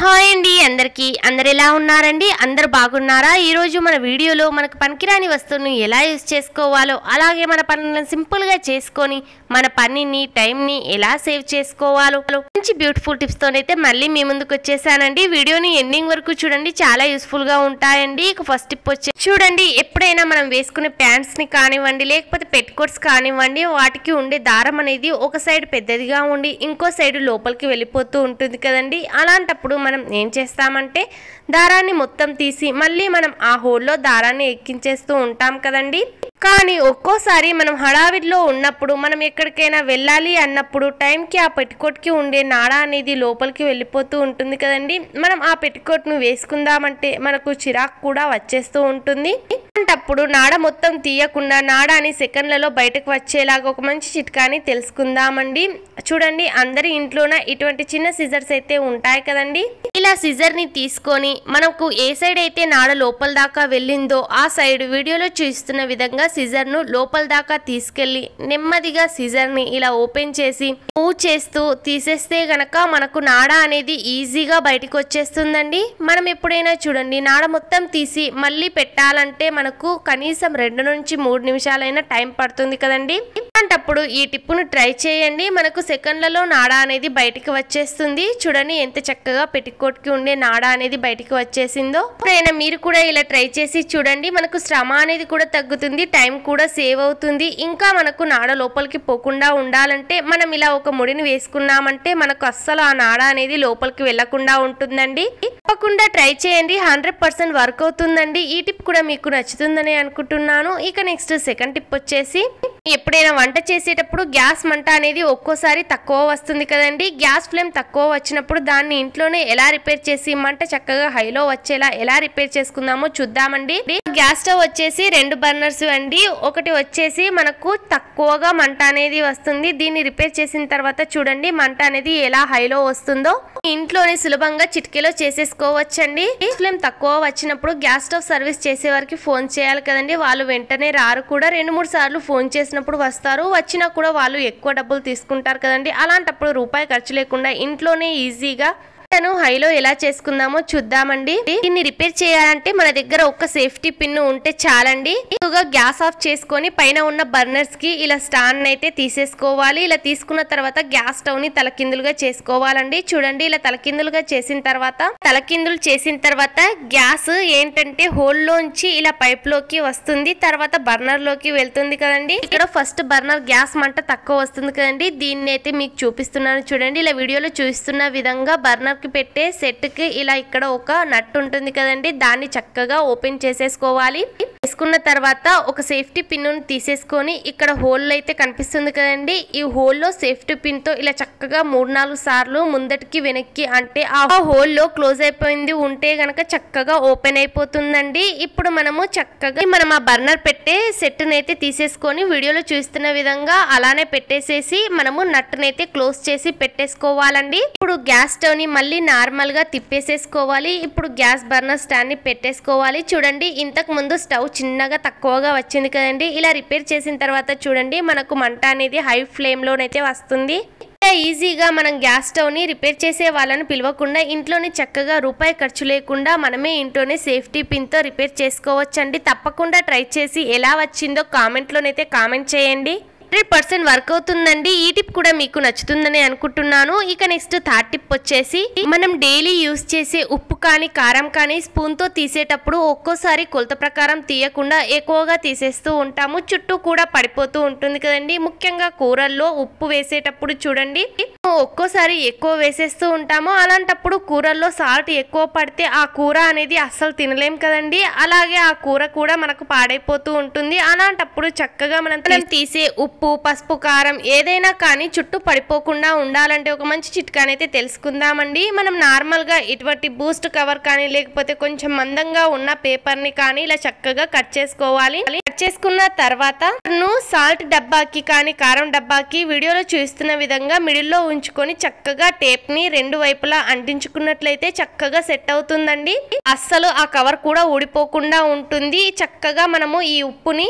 hi అండి అందరికీ అందరు ఎలా ఉన్నారండి అందరు బాగున్నారా ఈరోజు మన వీడియోలో మనకు పనికిరాని వస్తువును ఎలా యూజ్ చేసుకోవాలో అలాగే మన పనులను సింపుల్గా చేసుకొని మన పనిని టైంని ఎలా సేవ్ చేసుకోవాలో మంచి బ్యూటిఫుల్ టిప్స్తోనైతే మళ్ళీ మీ ముందుకు వచ్చేసానండి వీడియోని ఎండింగ్ వరకు చూడండి చాలా యూస్ఫుల్గా ఉంటాయండి ఇక ఫస్ట్ టిప్ వచ్చే చూడండి ఎప్పుడైనా మనం వేసుకునే ప్యాంట్స్ని కానివ్వండి లేకపోతే పెట్ కోట్స్ కానివ్వండి వాటికి ఉండే దారం అనేది ఒక సైడ్ పెద్దదిగా ఉండి ఇంకో సైడ్ లోపలికి వెళ్ళిపోతూ ఉంటుంది కదండి అలాంటప్పుడు మనం ఏం చేస్తామంటే దారాన్ని మొత్తం తీసి మళ్ళీ మనం ఆ హోల్లో దారాన్ని ఎక్కించేస్తూ ఉంటాం కదండి కానీ ఒక్కోసారి మనం హడావిడిలో ఉన్నప్పుడు మనం ఎక్కడికైనా వెళ్ళాలి అన్నప్పుడు టైంకి ఆ పెట్టుకోట్కి ఉండే నాడ అనేది లోపలికి వెళ్ళిపోతూ ఉంటుంది కదండి మనం ఆ పెట్టుకోట్ను వేసుకుందామంటే మనకు చిరాకు కూడా వచ్చేస్తూ ఉంటుంది అంటప్పుడు నాడ మొత్తం తీయకుండా అని సెకండ్లలో బయటకు వచ్చేలాగా ఒక మంచి చిట్కాని తెలుసుకుందామండి చూడండి అందరి ఇంట్లోన ఇటువంటి చిన్న సిజర్స్ అయితే ఉంటాయి కదండి ఇలా సిజర్ని తీసుకొని మనకు ఏ సైడ్ అయితే నాడ లోపల దాకా వెళ్ళిందో ఆ సైడ్ వీడియోలో చూస్తున్న విధంగా సిజర్ను లోపల దాకా తీసుకెళ్ళి నెమ్మదిగా సిజర్ని ఇలా ఓపెన్ చేసి మూవ్ చేస్తూ తీసేస్తే గనక మనకు నాడ అనేది ఈజీగా బయటకు వచ్చేస్తుందండి మనం ఎప్పుడైనా చూడండి నాడ మొత్తం తీసి మళ్ళీ పెట్టాలంటే మనకు కనీసం రెండు నుంచి మూడు నిమిషాలైనా టైం పడుతుంది కదండి అలాంటప్పుడు ఈ టిప్పును ట్రై చేయండి మనకు సెకండ్లలో నాడా అనేది బయటికి వచ్చేస్తుంది చూడండి ఎంత చక్కగా పెటికోట్కి ఉండే నాడా అనేది బయటికి వచ్చేసిందో ఎప్పుడైనా మీరు కూడా ఇలా ట్రై చేసి చూడండి మనకు శ్రమ అనేది కూడా తగ్గుతుంది టైం కూడా సేవ్ అవుతుంది ఇంకా మనకు నాడ లోపలికి పోకుండా ఉండాలంటే మనం ఇలా ఒక ముడిని వేసుకున్నామంటే మనకు అస్సలు ఆ నాడ అనేది లోపలికి వెళ్లకుండా ఉంటుందండి తప్పకుండా ట్రై చేయండి హండ్రెడ్ పర్సెంట్ వర్క్ అవుతుందండి ఈ టిప్ కూడా మీకు నచ్చుతుందని అనుకుంటున్నాను ఇక నెక్స్ట్ సెకండ్ టిప్ వచ్చేసి ఎప్పుడైనా వంట చేసేటప్పుడు గ్యాస్ మంట అనేది ఒక్కోసారి తక్కువ వస్తుంది కదండి గ్యాస్ ఫ్లేమ్ తక్కువ వచ్చినప్పుడు దాన్ని ఇంట్లోనే ఎలా రిపేర్ చేసి మంట చక్కగా హైలో వచ్చేలా ఎలా రిపేర్ చేసుకుందామో చూద్దామండి గ్యాస్ స్టవ్ వచ్చేసి రెండు బర్నర్స్ అండి ఒకటి వచ్చేసి మనకు తక్కువగా మంట అనేది వస్తుంది దీన్ని రిపేర్ చేసిన తర్వాత చూడండి మంట అనేది ఎలా హైలో వస్తుందో ఇంట్లోనే సులభంగా చిటికీలో చేసేసుకోవచ్చండి ఫ్లేమ్ తక్కువ వచ్చినప్పుడు గ్యాస్ స్టవ్ సర్వీస్ చేసే వారికి ఫోన్ చేయాలి కదండి వాళ్ళు వెంటనే రారు కూడా రెండు మూడు సార్లు ఫోన్ చేసిన వచ్చినప్పుడు వస్తారు వచ్చినా కూడా వాళ్ళు ఎక్కువ డబ్బులు తీసుకుంటారు కదండి అలాంటప్పుడు రూపాయి ఖర్చు లేకుండా ఇంట్లోనే ఈజీగా ను హైలో ఎలా చేసుకుందామో చూద్దామండి దీన్ని రిపేర్ చేయాలంటే మన దగ్గర ఒక సేఫ్టీ పిన్ ఉంటే చాలండి ఎక్కువగా గ్యాస్ ఆఫ్ చేసుకొని పైన ఉన్న బర్నర్స్ కి ఇలా స్టాండ్ అయితే తీసేసుకోవాలి ఇలా తీసుకున్న తర్వాత గ్యాస్ స్టవ్ ని తలకిందులుగా చేసుకోవాలండి చూడండి ఇలా తలకిందులుగా చేసిన తర్వాత తలకిందులు చేసిన తర్వాత గ్యాస్ ఏంటంటే హోల్ లోంచి ఇలా పైప్ లోకి వస్తుంది తర్వాత బర్నర్ లోకి వెళ్తుంది కదండి ఇక్కడ ఫస్ట్ బర్నర్ గ్యాస్ మంట తక్కువ వస్తుంది కదండి దీన్ని అయితే మీకు చూపిస్తున్నాను చూడండి ఇలా వీడియోలో చూపిస్తున్న విధంగా బర్నర్ పక్కకి పెట్టే సెట్కి ఇలా ఇక్కడ ఒక నట్ ఉంటుంది కదండి దాన్ని చక్కగా ఓపెన్ చేసేసుకోవాలి వేసుకున్న తర్వాత ఒక సేఫ్టీ పిన్ను తీసేసుకొని ఇక్కడ హోల్ అయితే కనిపిస్తుంది కదండి ఈ హోల్లో సేఫ్టీ పిన్తో ఇలా చక్కగా మూడు నాలుగు సార్లు ముందటికి వెనక్కి అంటే ఆ హోల్లో క్లోజ్ అయిపోయింది ఉంటే గనక చక్కగా ఓపెన్ అయిపోతుందండి ఇప్పుడు మనము చక్కగా మనం ఆ బర్నర్ పెట్టే నైతే తీసేసుకొని వీడియోలో చూస్తున్న విధంగా అలానే పెట్టేసేసి మనము నట్టునైతే క్లోజ్ చేసి పెట్టేసుకోవాలండి ఇప్పుడు గ్యాస్ స్టవ్ ని మళ్ళీ నార్మల్ గా తిప్పేసేసుకోవాలి ఇప్పుడు గ్యాస్ బర్నర్ స్టాండ్ ని పెట్టేసుకోవాలి చూడండి ఇంతకు ముందు స్టవ్ చిన్న చిన్నగా తక్కువగా వచ్చింది కదండి ఇలా రిపేర్ చేసిన తర్వాత చూడండి మనకు మంట అనేది హై ఫ్లేమ్లోనైతే వస్తుంది ఈజీగా మనం గ్యాస్ స్టవ్ని రిపేర్ చేసే వాళ్ళని పిలవకుండా ఇంట్లోనే చక్కగా రూపాయి ఖర్చు లేకుండా మనమే ఇంట్లోనే సేఫ్టీ పిన్తో రిపేర్ చేసుకోవచ్చండి తప్పకుండా ట్రై చేసి ఎలా వచ్చిందో కామెంట్లోనైతే కామెంట్ చేయండి హండ్రెడ్ పర్సెంట్ వర్క్ అవుతుందండి ఈ టిప్ కూడా మీకు నచ్చుతుందని అనుకుంటున్నాను ఇక నెక్స్ట్ థర్డ్ టిప్ వచ్చేసి మనం డైలీ యూస్ చేసే ఉప్పు కానీ కారం కానీ స్పూన్తో తీసేటప్పుడు ఒక్కోసారి కొలత ప్రకారం తీయకుండా ఎక్కువగా తీసేస్తూ ఉంటాము చుట్టూ కూడా పడిపోతూ ఉంటుంది కదండి ముఖ్యంగా కూరల్లో ఉప్పు వేసేటప్పుడు చూడండి ఒక్కోసారి ఎక్కువ వేసేస్తూ ఉంటామో అలాంటప్పుడు కూరల్లో సాల్ట్ ఎక్కువ పడితే ఆ కూర అనేది అస్సలు తినలేం కదండి అలాగే ఆ కూర కూడా మనకు పాడైపోతూ ఉంటుంది అలాంటప్పుడు చక్కగా మనం తీసే ఉప్పు పసుపు కారం ఏదైనా కానీ చుట్టూ పడిపోకుండా ఉండాలంటే ఒక మంచి చిట్కాని అయితే తెలుసుకుందామండి మనం నార్మల్గా ఇటువంటి బూస్ట్ కవర్ కానీ లేకపోతే కొంచెం మందంగా ఉన్న పేపర్ ని కానీ ఇలా చక్కగా కట్ చేసుకోవాలి కట్ చేసుకున్న తర్వాత సాల్ట్ డబ్బాకి కానీ కారం డబ్బాకి వీడియోలో చూస్తున్న విధంగా మిడిల్లో ఉంచుకొని చక్కగా ని రెండు వైపులా అంటించుకున్నట్లయితే చక్కగా సెట్ అవుతుందండి అస్సలు ఆ కవర్ కూడా ఊడిపోకుండా ఉంటుంది చక్కగా మనము ఈ ఉప్పుని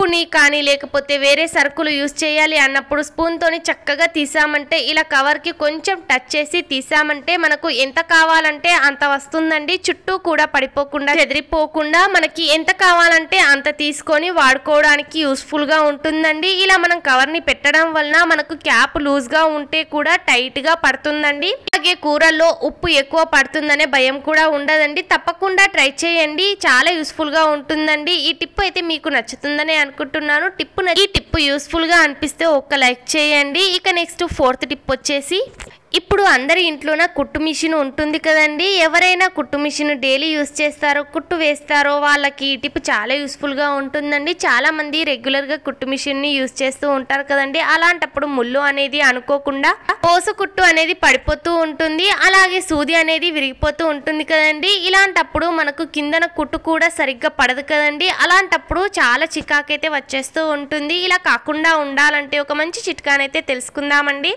ఉప్పుని కానీ లేకపోతే వేరే సరుకులు యూజ్ చేయాలి అన్నప్పుడు స్పూన్ తోని చక్కగా తీసామంటే ఇలా కవర్ కి కొంచెం టచ్ చేసి తీసామంటే మనకు ఎంత కావాలంటే అంత వస్తుందండి చుట్టూ కూడా పడిపోకుండా చెదిరిపోకుండా మనకి ఎంత కావాలంటే అంత తీసుకొని వాడుకోవడానికి గా ఉంటుందండి ఇలా మనం కవర్ ని పెట్టడం వలన మనకు క్యాప్ లూజ్ గా ఉంటే కూడా కూడా గా పడుతుందండి అలాగే కూరల్లో ఉప్పు ఎక్కువ పడుతుందనే భయం కూడా ఉండదండి తప్పకుండా ట్రై చేయండి చాలా యూస్ఫుల్గా ఉంటుందండి ఈ టిప్ అయితే మీకు నచ్చుతుందని అనుకుంటున్నాను టిప్ ఈ టిప్ యూస్ఫుల్గా అనిపిస్తే ఒక్క లైక్ చేయండి ఇక నెక్స్ట్ ఫోర్త్ టిప్ వచ్చేసి ఇప్పుడు అందరి ఇంట్లోన కుట్టు మిషన్ ఉంటుంది కదండి ఎవరైనా కుట్టు మిషన్ డైలీ యూస్ చేస్తారో కుట్టు వేస్తారో వాళ్ళకి ఈ టిప్ చాలా యూస్ఫుల్గా ఉంటుందండి చాలామంది రెగ్యులర్గా కుట్టు మిషన్ని యూస్ చేస్తూ ఉంటారు కదండి అలాంటప్పుడు ముళ్ళు అనేది అనుకోకుండా పోసు కుట్టు అనేది పడిపోతూ ఉంటుంది అలాగే సూది అనేది విరిగిపోతూ ఉంటుంది కదండి ఇలాంటప్పుడు మనకు కిందన కుట్టు కూడా సరిగ్గా పడదు కదండి అలాంటప్పుడు చాలా చికాకైతే వచ్చేస్తూ ఉంటుంది ఇలా కాకుండా ఉండాలంటే ఒక మంచి చిట్కానైతే తెలుసుకుందామండి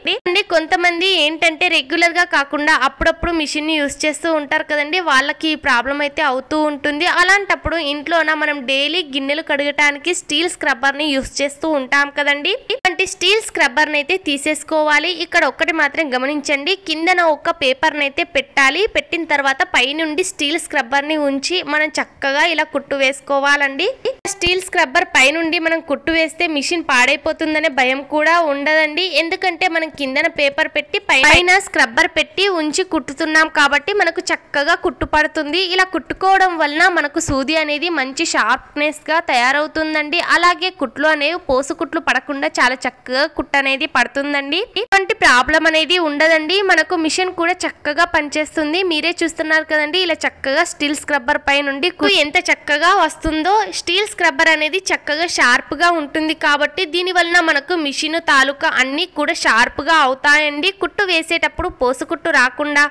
కొంతమంది ఏంటి ఏంటంటే రెగ్యులర్గా కాకుండా అప్పుడప్పుడు మిషన్ని యూస్ చేస్తూ ఉంటారు కదండి వాళ్ళకి ఈ ప్రాబ్లం అయితే అవుతూ ఉంటుంది అలాంటప్పుడు ఇంట్లోన మనం డైలీ గిన్నెలు కడగటానికి స్టీల్ స్క్రబ్బర్ని యూస్ చేస్తూ ఉంటాం కదండి ఇలాంటి స్టీల్ స్క్రబ్బర్ని అయితే తీసేసుకోవాలి ఇక్కడ ఒక్కటి మాత్రం గమనించండి కిందన ఒక పేపర్ని అయితే పెట్టాలి పెట్టిన తర్వాత పైనుండి స్టీల్ స్క్రబ్బర్ని ఉంచి మనం చక్కగా ఇలా కుట్టు వేసుకోవాలండి స్టీల్ స్క్రబ్బర్ పైనుండి మనం కుట్టు వేస్తే మిషన్ పాడైపోతుందనే భయం కూడా ఉండదండి ఎందుకంటే మనం కిందన పేపర్ పెట్టి పైన పైన స్క్రబ్బర్ పెట్టి ఉంచి కుట్టుతున్నాం కాబట్టి మనకు చక్కగా కుట్టు పడుతుంది ఇలా కుట్టుకోవడం వలన మనకు సూది అనేది మంచి షార్ప్నెస్గా తయారవుతుందండి అలాగే కుట్లు అనేవి పోసు కుట్లు పడకుండా చాలా చక్కగా కుట్టు అనేది పడుతుందండి ఇటువంటి ప్రాబ్లం అనేది ఉండదండి మనకు మిషన్ కూడా చక్కగా పనిచేస్తుంది మీరే చూస్తున్నారు కదండి ఇలా చక్కగా స్టీల్ స్క్రబ్బర్ పై నుండి ఎంత చక్కగా వస్తుందో స్టీల్ స్క్రబ్బర్ అనేది చక్కగా షార్ప్గా ఉంటుంది కాబట్టి దీని వలన మనకు మిషన్ తాలూకా అన్నీ కూడా షార్ప్గా అవుతాయండి కుట్టు వేసి వేసేటప్పుడు పోసుకుట్టు రాకుండా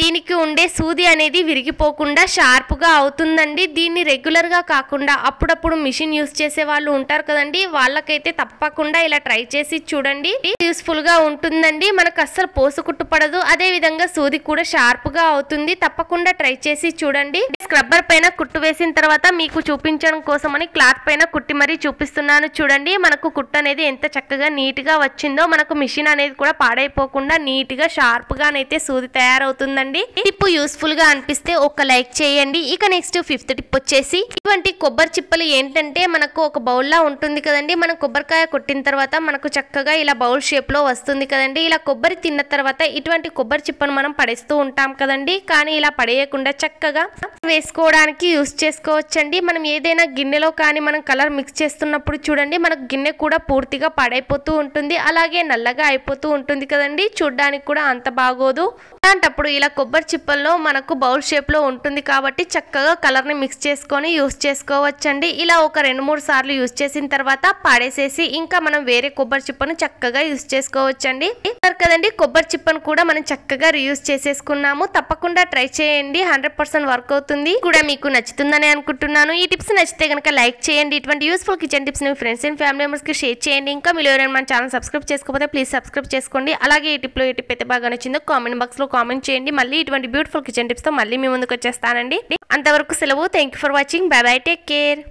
దీనికి ఉండే సూది అనేది విరిగిపోకుండా షార్ప్గా అవుతుందండి దీన్ని రెగ్యులర్గా కాకుండా అప్పుడప్పుడు మిషన్ యూస్ చేసే వాళ్ళు ఉంటారు కదండి వాళ్ళకైతే తప్పకుండా ఇలా ట్రై చేసి చూడండి యూస్ఫుల్గా ఉంటుందండి మనకు అస్సలు పోసుకుట్టు పడదు అదే విధంగా సూది కూడా షార్ప్గా అవుతుంది తప్పకుండా ట్రై చేసి చూడండి స్క్రబ్బర్ పైన కుట్టు వేసిన తర్వాత మీకు చూపించడం కోసమని క్లాత్ పైన కుట్టి మరీ చూపిస్తున్నాను చూడండి మనకు కుట్టు అనేది ఎంత చక్కగా నీట్గా వచ్చిందో మనకు మిషన్ అనేది కూడా పాడైపోకుండా నీట్గా షార్ప్గానైతే సూది తయారవుతుందండి టిప్ యూస్ఫుల్గా అనిపిస్తే ఒక లైక్ చేయండి ఇక నెక్స్ట్ ఫిఫ్త్ టిప్ వచ్చేసి ఇటువంటి కొబ్బరి చిప్పలు ఏంటంటే మనకు ఒక బౌల్లా ఉంటుంది కదండి మనం కొబ్బరికాయ కొట్టిన తర్వాత మనకు చక్కగా ఇలా బౌల్ షేప్లో వస్తుంది కదండి ఇలా కొబ్బరి తిన్న తర్వాత ఇటువంటి కొబ్బరి చిప్పను మనం పడేస్తూ ఉంటాం కదండి కానీ ఇలా పడేయకుండా చక్కగా వేసుకోవడానికి యూస్ చేసుకోవచ్చండి మనం ఏదైనా గిన్నెలో కానీ మనం కలర్ మిక్స్ చేస్తున్నప్పుడు చూడండి మనకు గిన్నె కూడా పూర్తిగా పడైపోతూ ఉంటుంది అలాగే నల్లగా అయిపోతూ ఉంటుంది కదండి చూడ్డానికి కూడా అంత బాగోదు అలాంటప్పుడు ఇలా కొబ్బరి చిప్పల్లో మనకు బౌల్ షేప్ లో ఉంటుంది కాబట్టి చక్కగా కలర్ ని మిక్స్ చేసుకొని యూస్ చేసుకోవచ్చండి ఇలా ఒక రెండు మూడు సార్లు యూస్ చేసిన తర్వాత పాడేసేసి ఇంకా మనం వేరే కొబ్బరి చిప్పను చక్కగా యూస్ చేసుకోవచ్చండి కదండి కొబ్బరి చిప్పను కూడా మనం చక్కగా రియూస్ చేసేసుకున్నాము తప్పకుండా ట్రై చేయండి హండ్రెడ్ వర్క్ అవుతుంది కూడా మీకు నచ్చుతుందని అనుకుంటున్నాను ఈ టిప్స్ నచ్చితే కనుక లైక్ చేయండి ఇటువంటి యూస్ఫుల్ కిచెన్ టిప్స్ మీ ఫ్రెండ్స్ అండ్ ఫ్యామిలీ మెంబర్స్కి షేర్ చేయండి ఇంకా మీరు ఎవరైనా మన ఛానల్ సబ్స్క్రైబ్ చేసుకోకపోతే ప్లీజ్ సబ్స్క్రైబ్ చేసుకోండి అలాగే ఈ లో ఈ టిప్ అయితే బాగా నచ్చిందో కామెంట్ లో కామెంట్ చేయండి మళ్ళీ ఇటువంటి బ్యూటిఫుల్ కిచెన్ టిప్స్తో మళ్ళీ మీ ముందుకు వచ్చేస్తానండి అంతవరకు సెలవు thank for watching bye bye take care